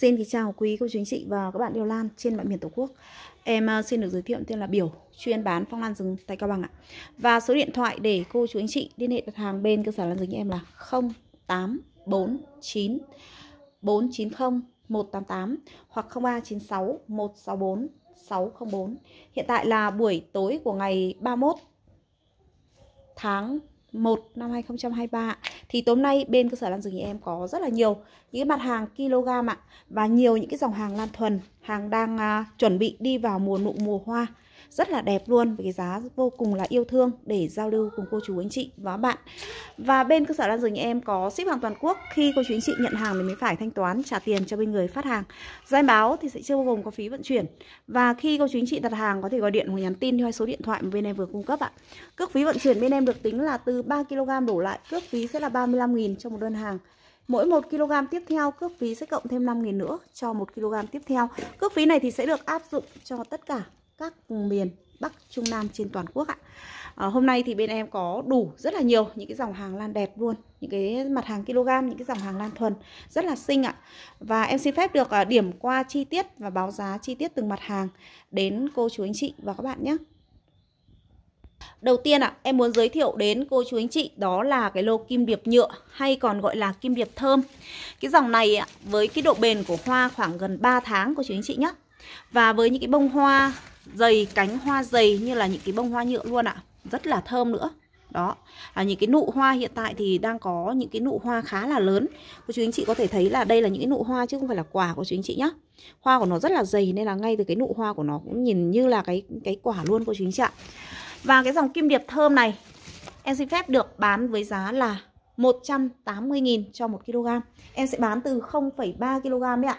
Xin kính chào quý cô chú anh chị và các bạn yêu lan trên mọi miền Tổ quốc. Em à, xin được giới thiệu tên là Biểu, chuyên bán phong lan rừng tại Cao Bằng ạ. Và số điện thoại để cô chú anh chị liên hệ đặt hàng bên cơ sở lan rừng em là 0849 490 188 hoặc 0396 164 604. Hiện tại là buổi tối của ngày 31 tháng 1 năm 2023 thì tối nay bên cơ sở Lan rừng nhà em có rất là nhiều những mặt hàng kg ạ và nhiều những cái dòng hàng lan thuần hàng đang uh, chuẩn bị đi vào mùa nụ mùa hoa rất là đẹp luôn với cái giá vô cùng là yêu thương để giao lưu cùng cô chú anh chị và bạn và bên cơ sở Lan Dừng nhà em có ship hàng toàn quốc khi cô chú anh chị nhận hàng thì mới phải thanh toán trả tiền cho bên người phát hàng giai báo thì sẽ chưa bao gồm có phí vận chuyển và khi cô chú anh chị đặt hàng có thể gọi điện hoặc nhắn tin theo số điện thoại mà bên em vừa cung cấp ạ cước phí vận chuyển bên em được tính là từ 3 kg đổ lại cước phí sẽ là 35.000 cho một đơn hàng Mỗi 1 kg tiếp theo cước phí sẽ cộng thêm 5.000 nữa cho 1 kg tiếp theo. Cước phí này thì sẽ được áp dụng cho tất cả các miền Bắc Trung Nam trên toàn quốc ạ à, Hôm nay thì bên em có đủ rất là nhiều những cái dòng hàng lan đẹp luôn Những cái mặt hàng kg, những cái dòng hàng lan thuần rất là xinh ạ Và em xin phép được ờ, điểm qua chi tiết và báo giá chi tiết từng mặt hàng đến cô chú anh chị và các bạn nhé Đầu tiên ạ, à, em muốn giới thiệu đến cô chú anh chị đó là cái lô kim điệp nhựa hay còn gọi là kim điệp thơm. Cái dòng này ạ, với cái độ bền của hoa khoảng gần 3 tháng cô chú anh chị nhé. Và với những cái bông hoa dày cánh hoa dày như là những cái bông hoa nhựa luôn ạ rất là thơm nữa đó à, những cái nụ hoa hiện tại thì đang có những cái nụ hoa khá là lớn cô chú anh chị có thể thấy là đây là những cái nụ hoa chứ không phải là quả của chú anh chị nhá hoa của nó rất là dày nên là ngay từ cái nụ hoa của nó cũng nhìn như là cái cái quả luôn cô chú anh chị ạ và cái dòng kim điệp thơm này em xin phép được bán với giá là 180.000 cho 1 kg Em sẽ bán từ 0,3 kg đấy ạ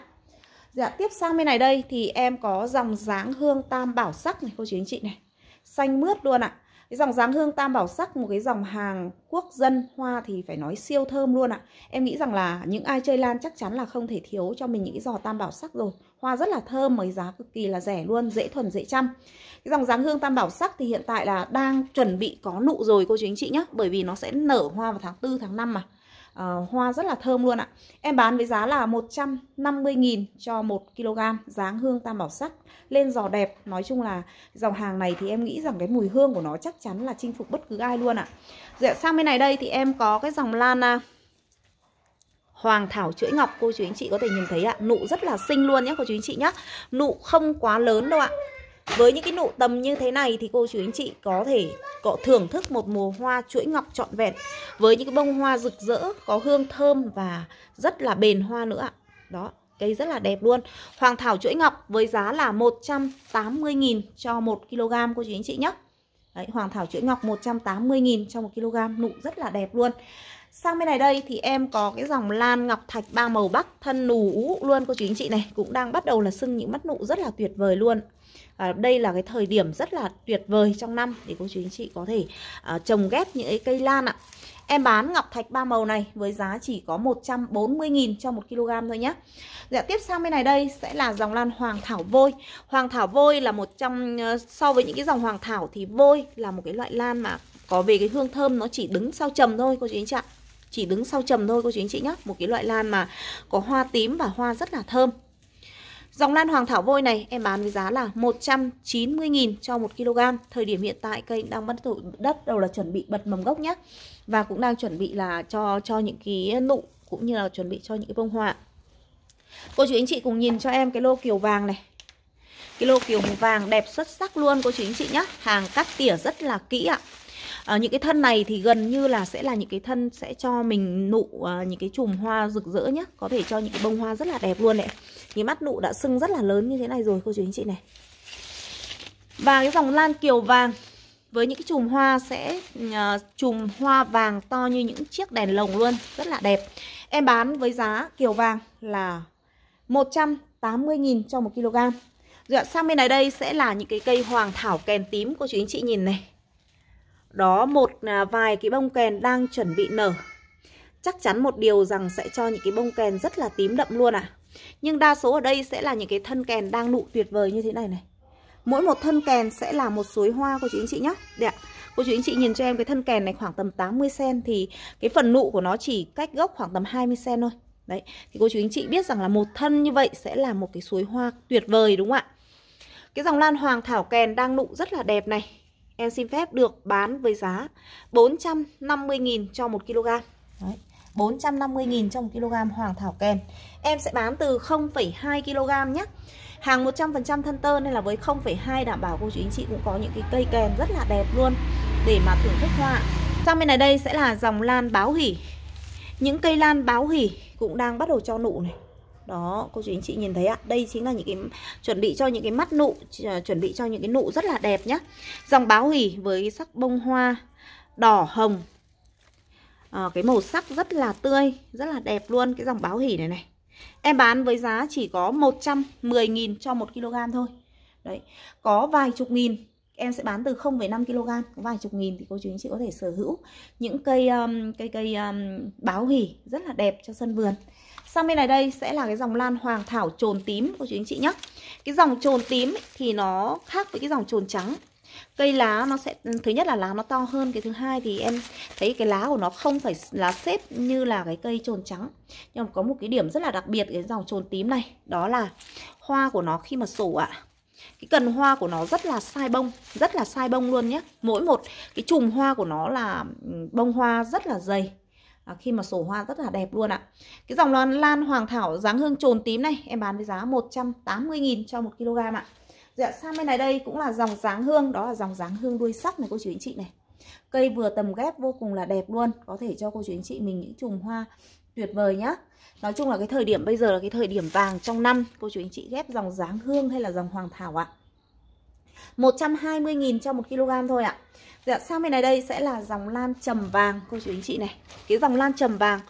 Dạ, tiếp sang bên này đây thì em có dòng dáng hương tam bảo sắc này cô chú anh chị này. Xanh mướt luôn ạ. Cái dòng dáng hương tam bảo sắc một cái dòng hàng quốc dân hoa thì phải nói siêu thơm luôn ạ. Em nghĩ rằng là những ai chơi lan chắc chắn là không thể thiếu cho mình những cái giò tam bảo sắc rồi. Hoa rất là thơm mới giá cực kỳ là rẻ luôn, dễ thuần dễ chăm. Cái dòng dáng hương tam bảo sắc thì hiện tại là đang chuẩn bị có nụ rồi cô chú anh chị nhé Bởi vì nó sẽ nở hoa vào tháng 4 tháng 5 mà uh, hoa rất là thơm luôn ạ Em bán với giá là 150.000 cho 1 kg dáng hương tam bảo sắc lên giò đẹp Nói chung là dòng hàng này thì em nghĩ rằng cái mùi hương của nó chắc chắn là chinh phục bất cứ ai luôn ạ Dạ sang bên này đây thì em có cái dòng lan à, Hoàng thảo chuỗi ngọc cô chú anh chị có thể nhìn thấy ạ Nụ rất là xinh luôn nhé cô chú anh chị nhé Nụ không quá lớn đâu ạ với những cái nụ tầm như thế này thì cô chú anh chị có thể có thưởng thức một mùa hoa chuỗi ngọc trọn vẹn với những cái bông hoa rực rỡ, có hương thơm và rất là bền hoa nữa ạ. Đó, cây rất là đẹp luôn. Hoàng thảo chuỗi ngọc với giá là 180.000 cho 1 kg cô chú anh chị nhé. Đấy, hoàng thảo chuỗi ngọc 180.000 cho 1 kg, nụ rất là đẹp luôn. Sang bên này đây thì em có cái dòng lan ngọc thạch ba màu bắc thân nụ ú luôn cô chú anh chị này cũng đang bắt đầu là sưng những mắt nụ rất là tuyệt vời luôn và đây là cái thời điểm rất là tuyệt vời trong năm để cô chú anh chị có thể à, trồng ghép những cái cây lan ạ Em bán ngọc thạch ba màu này với giá chỉ có 140.000 cho 1 kg thôi nhé. Dạ tiếp sang bên này đây sẽ là dòng lan hoàng thảo vôi. Hoàng thảo vôi là một trong ờ, so với những cái dòng hoàng thảo thì vôi là một cái loại lan mà có về cái hương thơm nó chỉ đứng sau trầm thôi cô chú anh chị ạ. Chỉ đứng sau trầm thôi cô chú anh chị nhé. Một cái loại lan mà có hoa tím và hoa rất là thơm. Dòng lan hoàng thảo vôi này em bán với giá là 190.000 cho 1 kg. Thời điểm hiện tại cây đang bắt đầu đất đầu là chuẩn bị bật mầm gốc nhé. Và cũng đang chuẩn bị là cho cho những cái nụ cũng như là chuẩn bị cho những cái bông hoa. Cô chú anh chị cùng nhìn cho em cái lô kiều vàng này. Cái lô kiều vàng đẹp xuất sắc luôn cô chú anh chị nhé. Hàng cắt tỉa rất là kỹ ạ. À, những cái thân này thì gần như là sẽ là những cái thân sẽ cho mình nụ à, những cái chùm hoa rực rỡ nhé. Có thể cho những cái bông hoa rất là đẹp luôn đấy. Cái mắt nụ đã sưng rất là lớn như thế này rồi cô chú anh chị này Và cái dòng lan kiều vàng với những cái chùm hoa sẽ uh, chùm hoa vàng to như những chiếc đèn lồng luôn, rất là đẹp. Em bán với giá kiều vàng là 180.000 cho 1 kg. Rồi ạ, sang bên này đây sẽ là những cái cây hoàng thảo kèn tím cô chú anh chị nhìn này. Đó một à, vài cái bông kèn đang chuẩn bị nở. Chắc chắn một điều rằng sẽ cho những cái bông kèn rất là tím đậm luôn ạ. À. Nhưng đa số ở đây sẽ là những cái thân kèn đang nụ tuyệt vời như thế này này Mỗi một thân kèn sẽ là một suối hoa cô chú anh chị nhé Đây ạ Cô chú anh chị nhìn cho em cái thân kèn này khoảng tầm 80cm Thì cái phần nụ của nó chỉ cách gốc khoảng tầm 20cm thôi Đấy, thì cô chú anh chị biết rằng là một thân như vậy sẽ là một cái suối hoa tuyệt vời đúng không ạ? Cái dòng lan hoàng thảo kèn đang nụ rất là đẹp này. Em xin phép được bán với giá 450.000 cho 1 kg. Đấy, 450.000 trong 1 kg hoàng thảo kèn. Em sẽ bán từ 0,2 kg nhé Hàng 100% thân tơ nên là với 0,2 đảm bảo cô chú anh chị cũng có những cái cây kèm rất là đẹp luôn Để mà thưởng thức hoa Sang bên này đây sẽ là dòng lan báo hỉ Những cây lan báo hỉ cũng đang bắt đầu cho nụ này đó, cô chú anh chị nhìn thấy ạ Đây chính là những cái chuẩn bị cho những cái mắt nụ à, Chuẩn bị cho những cái nụ rất là đẹp nhá Dòng báo hỉ với sắc bông hoa Đỏ hồng à, Cái màu sắc rất là tươi Rất là đẹp luôn Cái dòng báo hỉ này này Em bán với giá chỉ có 110.000 cho 1 kg thôi. Đấy, có vài chục nghìn em sẽ bán từ 0,5 kg, có vài chục nghìn thì cô chú anh chị có thể sở hữu những cây um, cây cây um, báo hỉ rất là đẹp cho sân vườn. Sang bên này đây sẽ là cái dòng lan hoàng thảo trồn tím cô chú anh chị nhé. Cái dòng trồn tím thì nó khác với cái dòng trồn trắng cây lá nó sẽ thứ nhất là lá nó to hơn cái thứ hai thì em thấy cái lá của nó không phải lá xếp như là cái cây trồn trắng nhưng mà có một cái điểm rất là đặc biệt cái dòng trồn tím này đó là hoa của nó khi mà sổ ạ à, cái cần hoa của nó rất là sai bông rất là sai bông luôn nhé mỗi một cái chùm hoa của nó là ừ, bông hoa rất là dày à, khi mà sổ hoa rất là đẹp luôn ạ. Cái dòng lan, lan hoàng thảo dáng hương trồn tím này em bán với giá 180.000 cho 1 kg ạ. Dạ sang bên này đây cũng là dòng dáng hương Đó là dòng dáng hương đuôi sắc này cô chú anh chị này Cây vừa tầm ghép vô cùng là đẹp luôn Có thể cho cô chú anh chị mình những chùm hoa tuyệt vời nhá Nói chung là cái thời điểm bây giờ là cái thời điểm vàng trong năm Cô chú anh chị ghép dòng dáng hương hay là dòng hoàng thảo ạ à. 120.000 cho 1 kg thôi ạ à. Dạ sang bên này đây sẽ là dòng lan trầm vàng cô chú anh chị này. Cái dòng lan trầm vàng,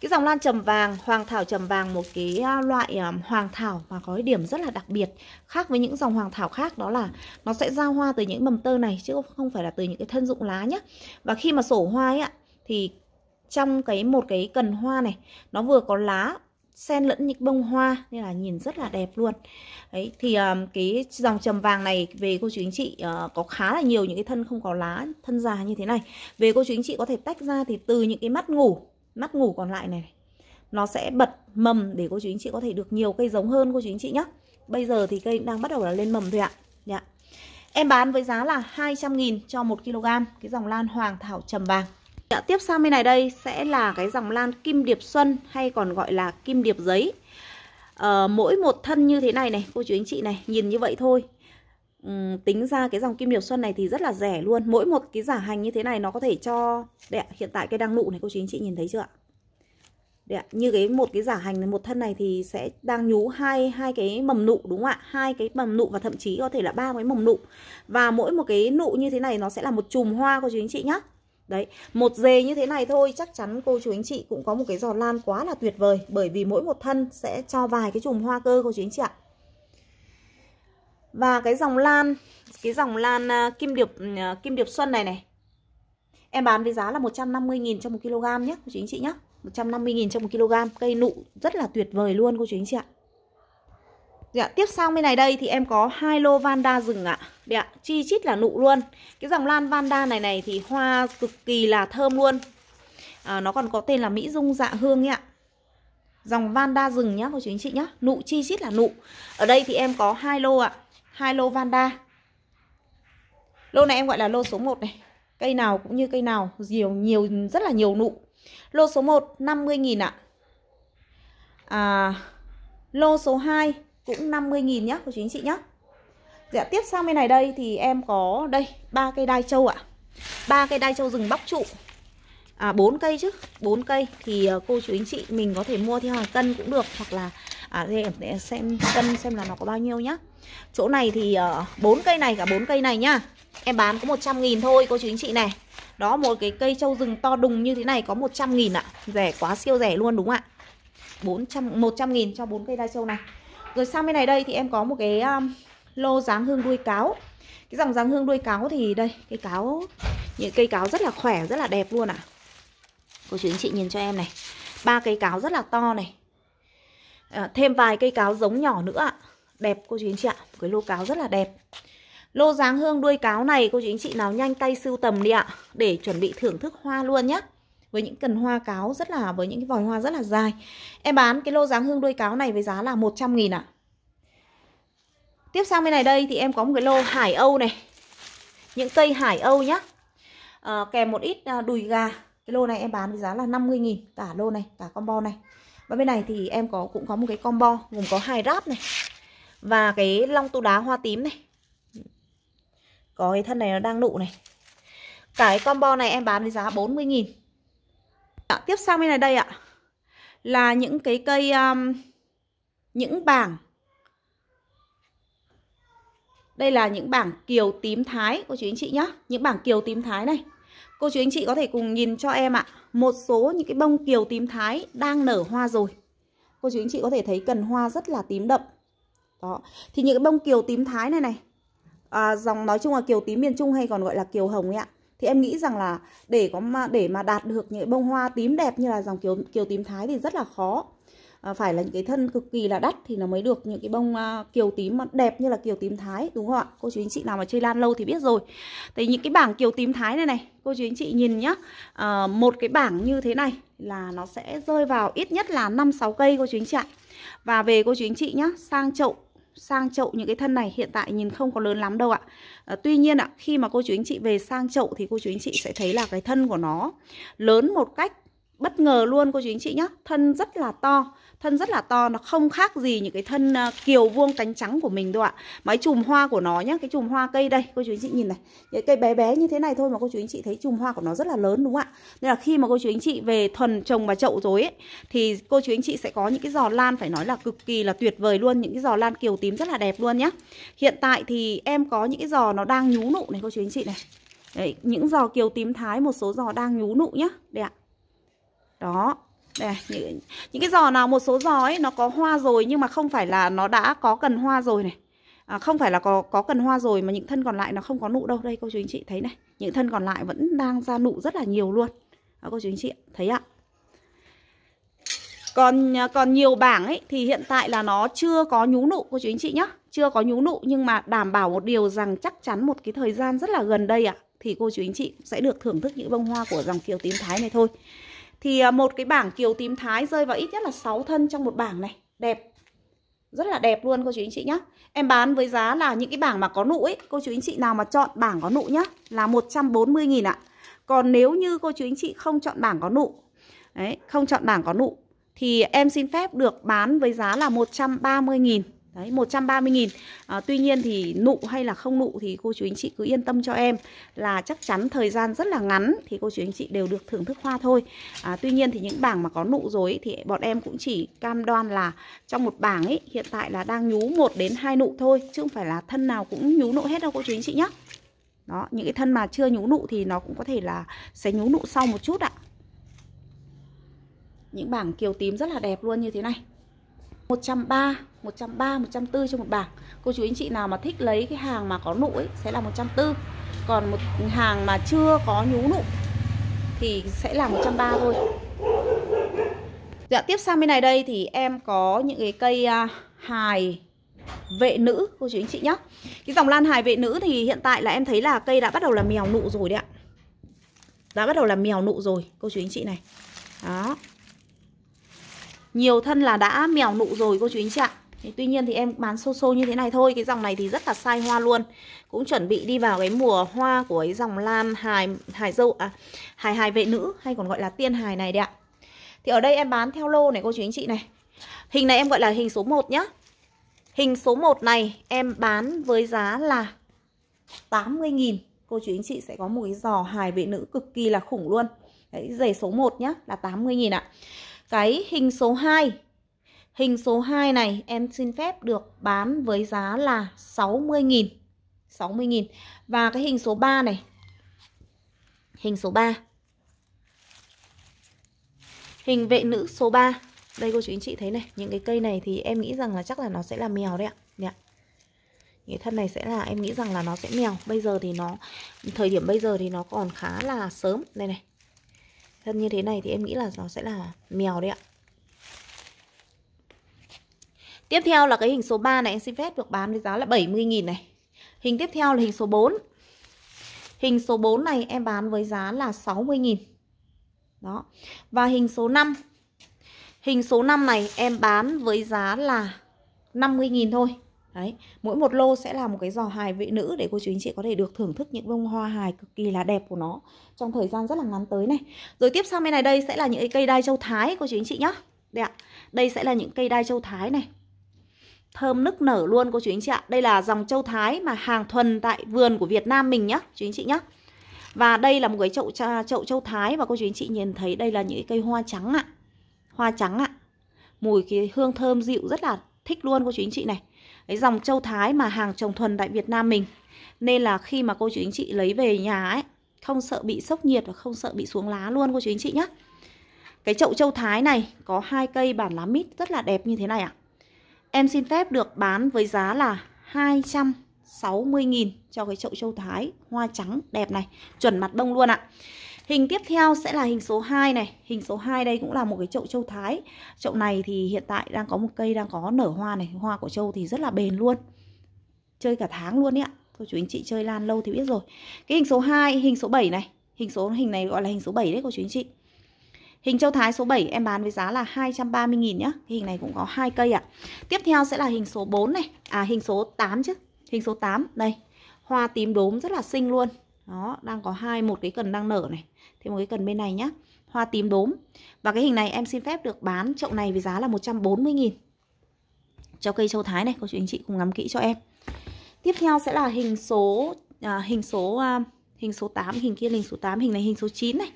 cái dòng lan trầm vàng, hoàng thảo trầm vàng một cái à, loại um, hoàng thảo mà có điểm rất là đặc biệt khác với những dòng hoàng thảo khác đó là nó sẽ ra hoa từ những mầm tơ này chứ không phải là từ những cái thân dụng lá nhé. Và khi mà sổ hoa ấy ạ thì trong cái một cái cần hoa này nó vừa có lá sen lẫn những bông hoa nên là nhìn rất là đẹp luôn đấy thì um, cái dòng trầm vàng này về cô chú anh chị uh, có khá là nhiều những cái thân không có lá thân già như thế này về cô chú anh chị có thể tách ra thì từ những cái mắt ngủ mắt ngủ còn lại này nó sẽ bật mầm để cô chú anh chị có thể được nhiều cây giống hơn cô chú anh chị nhé bây giờ thì cây đang bắt đầu là lên mầm thôi ạ dạ. em bán với giá là 200.000 cho 1 kg cái dòng lan hoàng thảo trầm vàng Dạ, tiếp sang bên này đây sẽ là cái dòng lan kim điệp xuân hay còn gọi là kim điệp giấy. À, mỗi một thân như thế này này, cô chú anh chị này, nhìn như vậy thôi. Uhm, tính ra cái dòng kim điệp xuân này thì rất là rẻ luôn. Mỗi một cái giả hành như thế này nó có thể cho Đây ạ, hiện tại cái đang nụ này cô chú anh chị nhìn thấy chưa ạ? Đấy ạ, như cái một cái giả hành này một thân này thì sẽ đang nhú hai hai cái mầm nụ đúng không ạ? Hai cái mầm nụ và thậm chí có thể là ba cái mầm nụ. Và mỗi một cái nụ như thế này nó sẽ là một chùm hoa cô chú anh chị nhé Đấy, một dề như thế này thôi chắc chắn cô chú anh chị cũng có một cái giò lan quá là tuyệt vời bởi vì mỗi một thân sẽ cho vài cái chùm hoa cơ cô chú anh chị ạ. Và cái dòng lan, cái dòng lan à, kim điệp à, kim điệp xuân này này. Em bán với giá là 150 000 cho 1 kg nhé cô chú anh chị nhé. 150 000 cho 1 kg, cây nụ rất là tuyệt vời luôn cô chú anh chị ạ. Dạ, tiếp sang bên này đây thì em có hai lô vanda rừng ạ. Đấy ạ, dạ, chi chít là nụ luôn. Cái dòng lan vanda này này thì hoa cực kỳ là thơm luôn. À, nó còn có tên là Mỹ Dung Dạ Hương ạ. Dòng vanda rừng nhá cô chú anh chị nhá. Nụ chi chít là nụ. Ở đây thì em có hai lô ạ. hai lô vanda. Lô này em gọi là lô số 1 này. Cây nào cũng như cây nào, nhiều nhiều rất là nhiều nụ. Lô số 1 50 000 ạ. À lô số 2 cũng 50.000 nhá cô chú anh chị nhá dạ tiếp sang bên này đây thì em có đây ba cây đai châu ạ à. ba cây đai châu rừng bóc trụ à 4 cây chứ 4 cây thì à, cô chú anh chị mình có thể mua theo hàng cân cũng được hoặc là à em để xem cân xem là nó có bao nhiêu nhá chỗ này thì à, bốn uh, cây này cả bốn cây này nhá em bán có 100 nghìn thôi cô chú anh chị này đó một cái cây châu rừng to đùng như thế này có 100 nghìn ạ à. rẻ quá siêu rẻ luôn đúng ạ à. 400 100 nghìn cho bốn cây đai châu này rồi sang bên này đây thì em có một cái um, lô dáng hương đuôi cáo Cái dòng dáng hương đuôi cáo thì đây Cây cáo những cây cáo rất là khỏe, rất là đẹp luôn ạ à. Cô chú anh chị nhìn cho em này ba cây cáo rất là to này à, Thêm vài cây cáo giống nhỏ nữa ạ Đẹp cô chú anh chị ạ Cái lô cáo rất là đẹp Lô dáng hương đuôi cáo này cô chú anh chị nào nhanh tay sưu tầm đi ạ Để chuẩn bị thưởng thức hoa luôn nhé với những cần hoa cáo rất là với những cái vòi hoa rất là dài. Em bán cái lô dáng hương đuôi cáo này với giá là 100 000 ạ. À. Tiếp sang bên này đây thì em có một cái lô hải âu này. Những cây hải âu nhá. À, kèm một ít à, đùi gà. Cái lô này em bán với giá là 50 000 cả lô này, cả combo này. Và bên này thì em có cũng có một cái combo gồm có hai ráp này và cái long tu đá hoa tím này. Có cái thân này nó đang nụ này. Cả cái combo này em bán với giá 40 000 à, tiếp sang bên này đây ạ là những cái cây um, những bảng đây là những bảng kiều tím thái cô chú anh chị nhá những bảng kiều tím thái này cô chú anh chị có thể cùng nhìn cho em ạ một số những cái bông kiều tím thái đang nở hoa rồi cô chú anh chị có thể thấy cần hoa rất là tím đậm đó thì những cái bông kiều tím thái này này à, dòng nói chung là kiều tím miền trung hay còn gọi là kiều hồng ấy ạ thì em nghĩ rằng là để có mà để mà đạt được những bông hoa tím đẹp như là dòng kiều kiều tím thái thì rất là khó à, phải là những cái thân cực kỳ là đắt thì nó mới được những cái bông uh, kiều tím mà đẹp như là kiều tím thái đúng không ạ cô chú anh chị nào mà chơi lan lâu thì biết rồi thì những cái bảng kiều tím thái này này cô chú anh chị nhìn nhá à, một cái bảng như thế này là nó sẽ rơi vào ít nhất là năm sáu cây cô chú anh chị ạ và về cô chú anh chị nhá sang chậu sang chậu những cái thân này hiện tại nhìn không có lớn lắm đâu ạ à, Tuy nhiên ạ, khi mà cô chú anh chị về sang chậu thì cô chú anh chị sẽ thấy là cái thân của nó lớn một cách bất ngờ luôn cô chú anh chị nhé thân rất là to thân rất là to nó không khác gì những cái thân à, kiều vuông cánh trắng của mình đâu ạ mấy chùm hoa của nó nhá cái chùm hoa cây đây cô chú anh chị nhìn này những cây bé bé như thế này thôi mà cô chú anh chị thấy chùm hoa của nó rất là lớn đúng không ạ nên là khi mà cô chú anh chị về thuần trồng và chậu rồi ấy thì cô chú anh chị sẽ có những cái giò lan phải nói là cực kỳ là tuyệt vời luôn những cái giò lan kiều tím rất là đẹp luôn nhá hiện tại thì em có những cái giò nó đang nhú nụ này cô chú anh chị này Đấy, những giò kiều tím thái một số giò đang nhú nụ nhá đây ạ đó đây, những, những cái giò nào một số giò ấy nó có hoa rồi nhưng mà không phải là nó đã có cần hoa rồi này à, không phải là có có cần hoa rồi mà những thân còn lại nó không có nụ đâu đây cô chú anh chị thấy này những thân còn lại vẫn đang ra nụ rất là nhiều luôn đó, cô chú anh chị thấy ạ còn à, còn nhiều bảng ấy thì hiện tại là nó chưa có nhú nụ cô chú anh chị nhá chưa có nhú nụ nhưng mà đảm bảo một điều rằng chắc chắn một cái thời gian rất là gần đây ạ à, thì cô chú anh chị sẽ được thưởng thức những bông hoa của dòng kiều tím thái này thôi thì à, một cái bảng kiều tím thái rơi vào ít nhất là 6 thân trong một bảng này. Đẹp. Rất là đẹp luôn cô chú anh chị nhá. Em bán với giá là những cái bảng mà có nụ ấy, cô chú anh chị nào mà chọn bảng có nụ nhá là 140 nghìn ạ. Còn nếu như cô chú anh chị không chọn bảng có nụ Đấy, không chọn bảng có nụ thì em xin phép được bán với giá là 130 nghìn Đấy 130 000 à, Tuy nhiên thì nụ hay là không nụ thì cô chú anh chị cứ yên tâm cho em là chắc chắn thời gian rất là ngắn thì cô chú anh chị đều được thưởng thức hoa thôi. À, tuy nhiên thì những bảng mà có nụ rồi thì bọn em cũng chỉ cam đoan là trong một bảng ấy hiện tại là đang nhú một đến hai nụ thôi chứ không phải là thân nào cũng nhú nụ hết đâu cô chú anh chị nhé Đó, những cái thân mà chưa nhú nụ thì nó cũng có thể là sẽ nhú nụ sau một chút ạ. Những bảng kiều tím rất là đẹp luôn như thế này. 130, 130, 140 cho một bảng. Cô chú anh chị nào mà thích lấy cái hàng mà có nụ ấy sẽ là 140. Còn một hàng mà chưa có nhú nụ thì sẽ là 130 thôi. Dạ tiếp sang bên này đây thì em có những cái cây à, hài vệ nữ cô chú anh chị nhá. Cái dòng lan hài vệ nữ thì hiện tại là em thấy là cây đã bắt đầu là mèo nụ rồi đấy ạ. Đã bắt đầu là mèo nụ rồi cô chú anh chị này. Đó, nhiều thân là đã mèo nụ rồi cô chú anh chị ạ tuy nhiên thì em bán sô sô như thế này thôi Cái dòng này thì rất là sai hoa luôn Cũng chuẩn bị đi vào cái mùa hoa của cái dòng lan hài hài dâu à, Hài hài vệ nữ hay còn gọi là tiên hài này đấy ạ Thì ở đây em bán theo lô này cô chú anh chị này Hình này em gọi là hình số 1 nhá Hình số 1 này em bán với giá là 80.000 Cô chú anh chị sẽ có một cái giò hài vệ nữ cực kỳ là khủng luôn Đấy, giày số 1 nhá là 80.000 ạ cái hình số 2 Hình số 2 này em xin phép được bán với giá là 60.000 60.000 Và cái hình số 3 này Hình số 3 Hình vệ nữ số 3 Đây cô chú anh chị thấy này Những cái cây này thì em nghĩ rằng là chắc là nó sẽ là mèo đấy ạ Đấy ạ cái thân này sẽ là em nghĩ rằng là nó sẽ mèo bây giờ thì nó thời điểm bây giờ thì nó còn khá là sớm đây này thân như thế này thì em nghĩ là nó sẽ là mèo đấy ạ Tiếp theo là cái hình số 3 này em xin phép được bán với giá là 70.000 này Hình tiếp theo là hình số 4 Hình số 4 này em bán với giá là 60.000 Đó Và hình số 5 Hình số 5 này em bán với giá là 50.000 thôi Đấy, mỗi một lô sẽ là một cái giò hài vị nữ để cô chú anh chị có thể được thưởng thức những bông hoa hài cực kỳ là đẹp của nó trong thời gian rất là ngắn tới này. Rồi tiếp sang bên này đây sẽ là những cây đai châu Thái cô chú anh chị nhá. Đây ạ. Đây sẽ là những cây đai châu Thái này. Thơm nức nở luôn cô chú anh chị ạ. Đây là dòng châu Thái mà hàng thuần tại vườn của Việt Nam mình nhá, chú anh chị nhá. Và đây là một cái chậu chậu châu Thái và cô chú anh chị nhìn thấy đây là những cây hoa trắng ạ. Hoa trắng ạ. Mùi cái hương thơm dịu rất là thích luôn cô chú anh chị này cái dòng châu Thái mà hàng trồng thuần tại Việt Nam mình nên là khi mà cô chú anh chị lấy về nhà ấy không sợ bị sốc nhiệt và không sợ bị xuống lá luôn cô chú anh chị nhé cái chậu châu Thái này có hai cây bản lá mít rất là đẹp như thế này ạ à. em xin phép được bán với giá là 260.000 cho cái chậu châu Thái hoa trắng đẹp này chuẩn mặt bông luôn ạ à. Hình tiếp theo sẽ là hình số 2 này. Hình số 2 đây cũng là một cái chậu châu Thái. Chậu này thì hiện tại đang có một cây đang có nở hoa này. Hoa của châu thì rất là bền luôn. Chơi cả tháng luôn đấy ạ. Cô chú anh chị chơi lan lâu thì biết rồi. Cái hình số 2, hình số 7 này. Hình số hình này gọi là hình số 7 đấy cô chú anh chị. Hình châu Thái số 7 em bán với giá là 230 000 nhá. Cái hình này cũng có hai cây ạ. Tiếp theo sẽ là hình số 4 này, à hình số 8 chứ. Hình số 8 đây. Hoa tím đốm rất là xinh luôn. Đó, đang có hai một cái cần đang nở này thêm một cái cần bên này nhá hoa tím đốm và cái hình này em xin phép được bán chậu này với giá là 140.000 cho cây châu Thái này cô chú anh chị cùng ngắm kỹ cho em tiếp theo sẽ là hình số à, hình số à, hình số 8 hình kia hình số 8 hình này hình số 9 này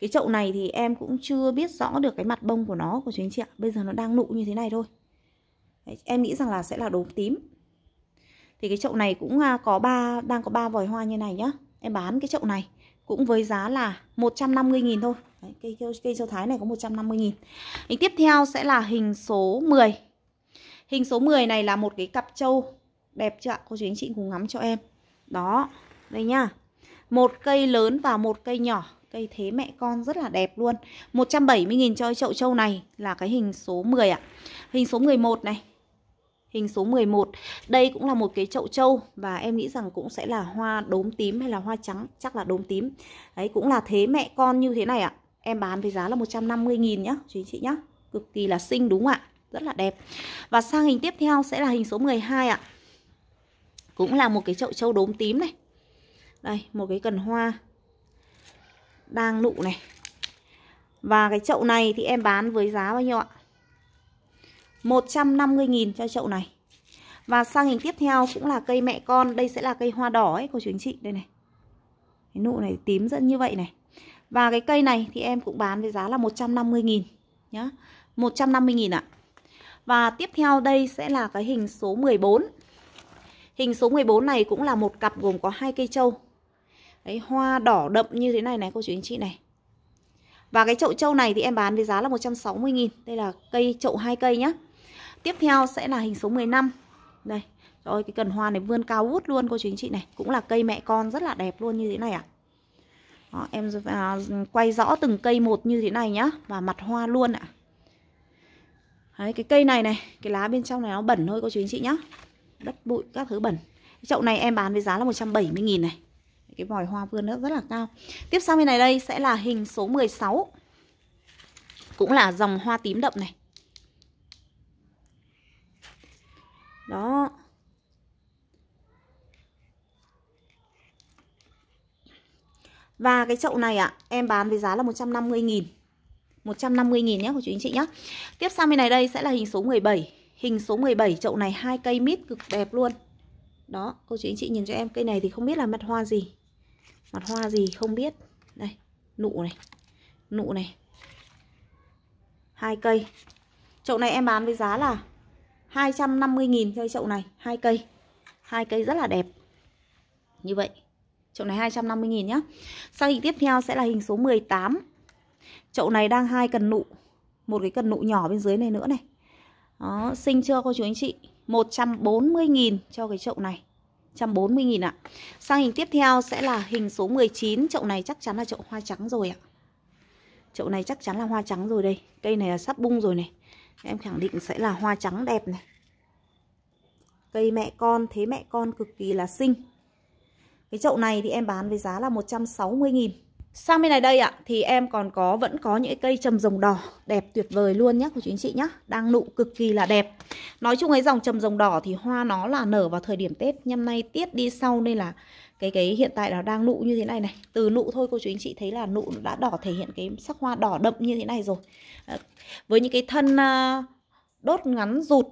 cái chậu này thì em cũng chưa biết rõ được cái mặt bông của nó của chú anh chị ạ bây giờ nó đang nụ như thế này thôi Đấy, em nghĩ rằng là sẽ là đốm tím thì cái chậu này cũng à, có ba đang có ba vòi hoa như này nhá em bán cái chậu này cũng với giá là 150.000 thôi. Đấy, cây, cây, cây châu Thái này có 150.000. Hình tiếp theo sẽ là hình số 10. Hình số 10 này là một cái cặp châu đẹp chưa ạ? Cô chú anh chị cùng ngắm cho em. Đó, đây nhá. Một cây lớn và một cây nhỏ, cây thế mẹ con rất là đẹp luôn. 170.000 cho chậu châu này là cái hình số 10 ạ. Hình số 11 này hình số 11 Đây cũng là một cái chậu trâu và em nghĩ rằng cũng sẽ là hoa đốm tím hay là hoa trắng Chắc là đốm tím Đấy cũng là thế mẹ con như thế này ạ à. Em bán với giá là 150.000 nhá Chú chị nhá Cực kỳ là xinh đúng không ạ Rất là đẹp Và sang hình tiếp theo sẽ là hình số 12 ạ à. Cũng là một cái chậu trâu đốm tím này Đây một cái cần hoa Đang nụ này Và cái chậu này thì em bán với giá bao nhiêu ạ 150.000 cho chậu này Và sang hình tiếp theo cũng là cây mẹ con Đây sẽ là cây hoa đỏ ấy cô chú anh chị Đây này Cái nụ này tím dẫn như vậy này Và cái cây này thì em cũng bán với giá là 150.000 nhá 150.000 ạ à. Và tiếp theo đây sẽ là cái hình số 14 Hình số 14 này cũng là một cặp gồm có hai cây trâu Đấy, hoa đỏ đậm như thế này này cô chú anh chị này Và cái chậu trâu này thì em bán với giá là 160.000 Đây là cây chậu hai cây nhá Tiếp theo sẽ là hình số 15 Đây, rồi cái cần hoa này vươn cao út luôn cô chú anh chị này Cũng là cây mẹ con rất là đẹp luôn như thế này ạ à. em à, quay rõ từng cây một như thế này nhá Và mặt hoa luôn ạ à. Đấy, cái cây này này, cái lá bên trong này nó bẩn thôi cô chú anh chị nhá Đất bụi, các thứ bẩn Chậu này em bán với giá là 170 nghìn này Cái vòi hoa vươn rất, rất là cao Tiếp sang bên này đây sẽ là hình số 16 Cũng là dòng hoa tím đậm này đó và cái chậu này ạ à, em bán với giá là 150.000 150.000 nhé của chú anh chị nhé Tiếp sang bên này đây sẽ là hình số 17 Hình số 17 chậu này hai cây mít cực đẹp luôn Đó cô chú anh chị nhìn cho em Cây này thì không biết là mặt hoa gì Mặt hoa gì không biết Đây nụ này Nụ này hai cây Chậu này em bán với giá là 250.000 cho chậu này hai cây hai cây rất là đẹp như vậy chậu này 250.000 nhá sang hình tiếp theo sẽ là hình số 18 chậu này đang hai cần nụ một cái cần nụ nhỏ bên dưới này nữa này đó, xinh chưa cô chú anh chị 140.000 cho cái chậu này 140.000 ạ Sang hình tiếp theo sẽ là hình số 19 Chậu này chắc chắn là chậu hoa trắng rồi ạ Chậu này chắc chắn là hoa trắng rồi đây Cây này là sắp bung rồi này em khẳng định sẽ là hoa trắng đẹp này cây mẹ con thế mẹ con cực kỳ là xinh cái chậu này thì em bán với giá là 160.000 sang bên này đây ạ thì em còn có vẫn có những cây trầm rồng đỏ đẹp tuyệt vời luôn nhé của chú anh chị nhé, đang nụ cực kỳ là đẹp nói chung cái dòng trầm rồng đỏ thì hoa nó là nở vào thời điểm Tết năm nay tiết đi sau nên là cái cái hiện tại nó đang nụ như thế này này từ nụ thôi cô chú anh chị thấy là nụ đã đỏ thể hiện cái sắc hoa đỏ đậm như thế này rồi ờ, với những cái thân ờ, đốt ngắn rụt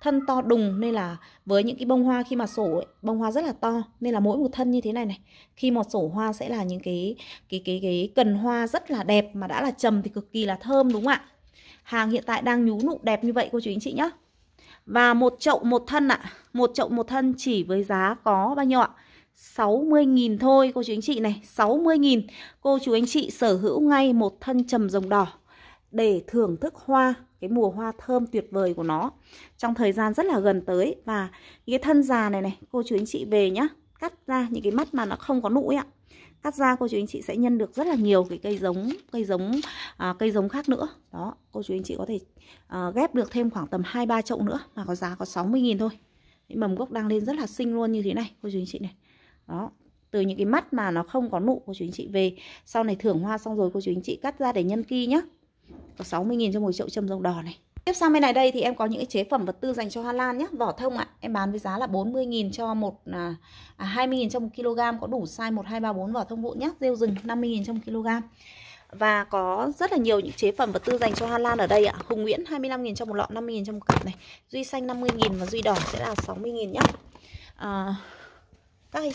thân to đùng nên là với những cái bông hoa khi mà sổ ấy, bông hoa rất là to nên là mỗi một thân như thế này này khi một sổ hoa sẽ là những cái cái cái cái cần hoa rất là đẹp mà đã là trầm thì cực kỳ là thơm đúng không ạ hàng hiện tại đang nhú nụ đẹp như vậy cô chú anh chị nhá và một chậu một thân ạ à. một chậu một thân chỉ với giá có bao nhiêu ạ à? 60.000 thôi cô chú anh chị này 60.000 cô chú anh chị sở hữu ngay một thân trầm rồng đỏ để thưởng thức hoa cái mùa hoa thơm tuyệt vời của nó trong thời gian rất là gần tới và cái thân già này này cô chú anh chị về nhá cắt ra những cái mắt mà nó không có nụ ạ cắt ra cô chú anh chị sẽ nhân được rất là nhiều cái cây giống cây giống à, cây giống khác nữa đó cô chú anh chị có thể à, ghép được thêm khoảng tầm hai ba chậu nữa mà có giá có 60.000 thôi mầm gốc đang lên rất là xinh luôn như thế này cô chú anh chị này đó từ những cái mắt mà nó không có nụ của chú anh chị về sau này thưởng hoa xong rồi cô chú anh chị cắt ra để nhân ki nhá có 60.000 cho một chậu châm rồng đỏ này Tiếp sang bên này đây thì em có những cái chế phẩm vật tư dành cho hoa lan nhé Vỏ thông ạ, à, em bán với giá là 40.000 cho một à, 20.000 à, cho 1 kg Có đủ size 1, 2, 3, 4 vỏ thông vụ nhé Rêu rừng 50.000 cho 1 kg Và có rất là nhiều những chế phẩm vật tư dành cho hoa lan ở đây ạ à. Hùng Nguyễn 25.000 cho một lọ, 50.000 trong một cặp này Duy xanh 50.000 và Duy đỏ sẽ là 60.000 nhé à, các hình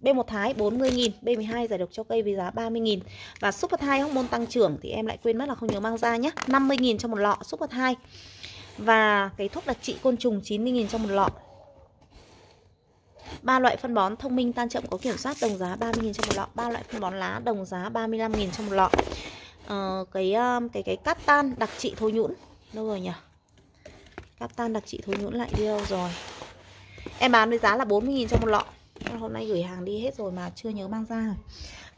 B1 Thái 40.000 B12 giải độc cho cây với giá 30.000 Và Super 2 hormone tăng trưởng Thì em lại quên mất là không nhớ mang ra nhé 50.000 cho một lọ Super 2 Và cái thuốc đặc trị côn trùng 90.000 cho một lọ ba loại phân bón thông minh tan chậm có kiểm soát đồng giá 30.000 cho một lọ ba loại phân bón lá đồng giá 35.000 cho một lọ ờ, cái ờ, cái cái cát tan đặc trị thối nhũn đâu rồi nhỉ cát tan đặc trị thối nhũn lại đi đâu rồi Em bán với giá là 40.000 cho một lọ Hôm nay gửi hàng đi hết rồi mà chưa nhớ mang ra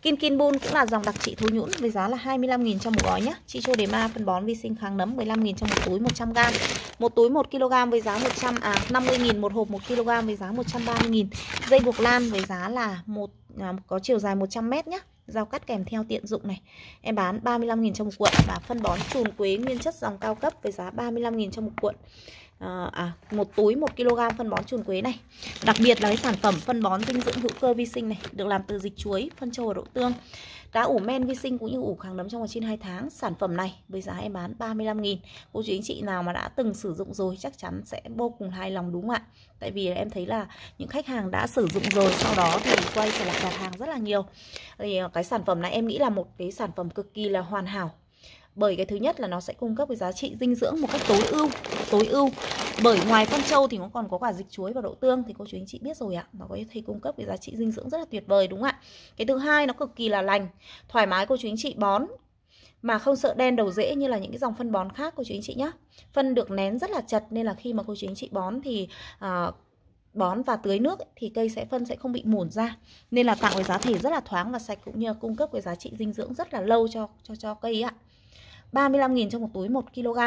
kin kin Bun cũng là dòng đặc trị thú nhũn với giá là 25.000 cho một gói nhé. chi Chô Đề Ma phân bón vi sinh kháng nấm 15.000 cho một túi 100g. Một túi 1 kg với giá 100 à 50.000 một hộp 1 kg với giá 130.000. Dây buộc lan với giá là một à, có chiều dài 100 m nhé. Dao cắt kèm theo tiện dụng này. Em bán 35.000 cho một cuộn và phân bón chùn quế nguyên chất dòng cao cấp với giá 35.000 cho một cuộn. Ờ, à một túi 1 kg phân bón chuồn quế này. Đặc biệt là cái sản phẩm phân bón dinh dưỡng hữu cơ vi sinh này được làm từ dịch chuối, phân trâu và đậu tương. đã ủ men vi sinh cũng như ủ kháng nấm trong vòng trên 2 tháng. Sản phẩm này với giá em bán 35 000 Cô chú anh chị nào mà đã từng sử dụng rồi chắc chắn sẽ vô cùng hài lòng đúng không ạ? Tại vì em thấy là những khách hàng đã sử dụng rồi sau đó thì quay trở lại đặt hàng rất là nhiều. Thì ờ, cái sản phẩm này em nghĩ là một cái sản phẩm cực kỳ là hoàn hảo bởi cái thứ nhất là nó sẽ cung cấp cái giá trị dinh dưỡng một cách tối ưu tối ưu bởi ngoài con trâu thì nó còn có quả dịch chuối và đậu tương thì cô chú anh chị biết rồi ạ nó có thể cung cấp cái giá trị dinh dưỡng rất là tuyệt vời đúng không ạ cái thứ hai nó cực kỳ là lành thoải mái cô chú anh chị bón mà không sợ đen đầu rễ như là những cái dòng phân bón khác cô chú anh chị nhé phân được nén rất là chật nên là khi mà cô chú anh chị bón thì à, bón và tưới nước thì cây sẽ phân sẽ không bị mủn ra nên là tạo cái giá thể rất là thoáng và sạch cũng như là cung cấp cái giá trị dinh dưỡng rất là lâu cho cho cho cây ạ 35.000 trong một túi 1 kg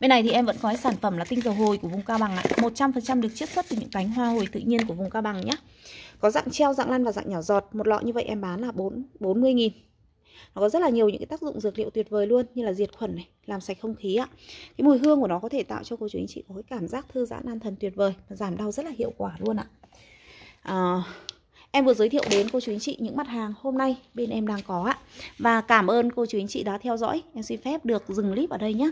Bên này thì em vẫn có sản phẩm là tinh dầu hồi của vùng Cao Bằng ạ. 100% được chiết xuất từ những cánh hoa hồi tự nhiên của vùng Cao Bằng nhé. Có dạng treo, dạng lăn và dạng nhỏ giọt. Một lọ như vậy em bán là 4 40 000 Nó có rất là nhiều những cái tác dụng dược liệu tuyệt vời luôn như là diệt khuẩn này, làm sạch không khí ạ. Cái mùi hương của nó có thể tạo cho cô chú anh chị có cái cảm giác thư giãn an thần tuyệt vời giảm đau rất là hiệu quả luôn ạ. À, Em vừa giới thiệu đến cô chú anh chị những mặt hàng hôm nay bên em đang có ạ. Và cảm ơn cô chú anh chị đã theo dõi. Em xin phép được dừng clip ở đây nhé.